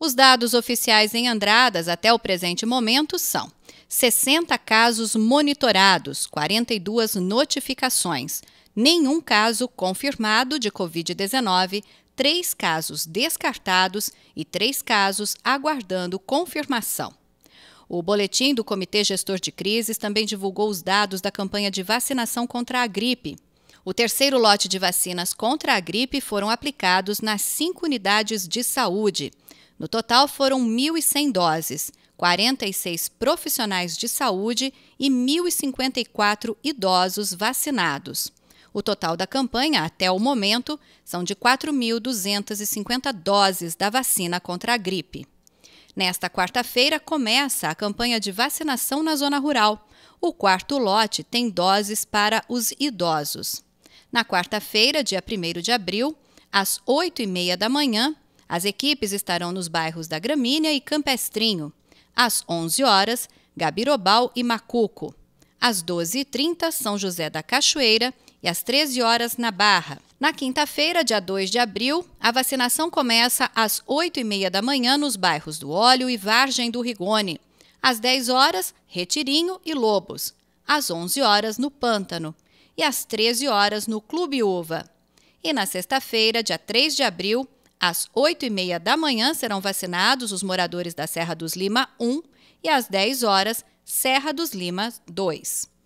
Os dados oficiais em Andradas até o presente momento são 60 casos monitorados, 42 notificações, nenhum caso confirmado de Covid-19, três casos descartados e três casos aguardando confirmação. O boletim do Comitê Gestor de Crises também divulgou os dados da campanha de vacinação contra a gripe. O terceiro lote de vacinas contra a gripe foram aplicados nas cinco unidades de saúde. No total foram 1.100 doses, 46 profissionais de saúde e 1.054 idosos vacinados. O total da campanha, até o momento, são de 4.250 doses da vacina contra a gripe. Nesta quarta-feira começa a campanha de vacinação na zona rural. O quarto lote tem doses para os idosos. Na quarta-feira, dia 1 de abril, às 8 h 30 da manhã, as equipes estarão nos bairros da Gramínea e Campestrinho. Às 11 horas, Gabirobal e Macuco. Às 12h30, São José da Cachoeira e às 13 horas na Barra. Na quinta-feira, dia 2 de abril, a vacinação começa às 8h30 da manhã nos bairros do Óleo e Vargem do Rigone. Às 10 horas, Retirinho e Lobos. Às 11 horas, no Pântano. E às 13 horas, no Clube Uva. E na sexta-feira, dia 3 de abril, às 8 e meia da manhã serão vacinados os moradores da Serra dos Lima 1 e às 10 horas, Serra dos Lima 2.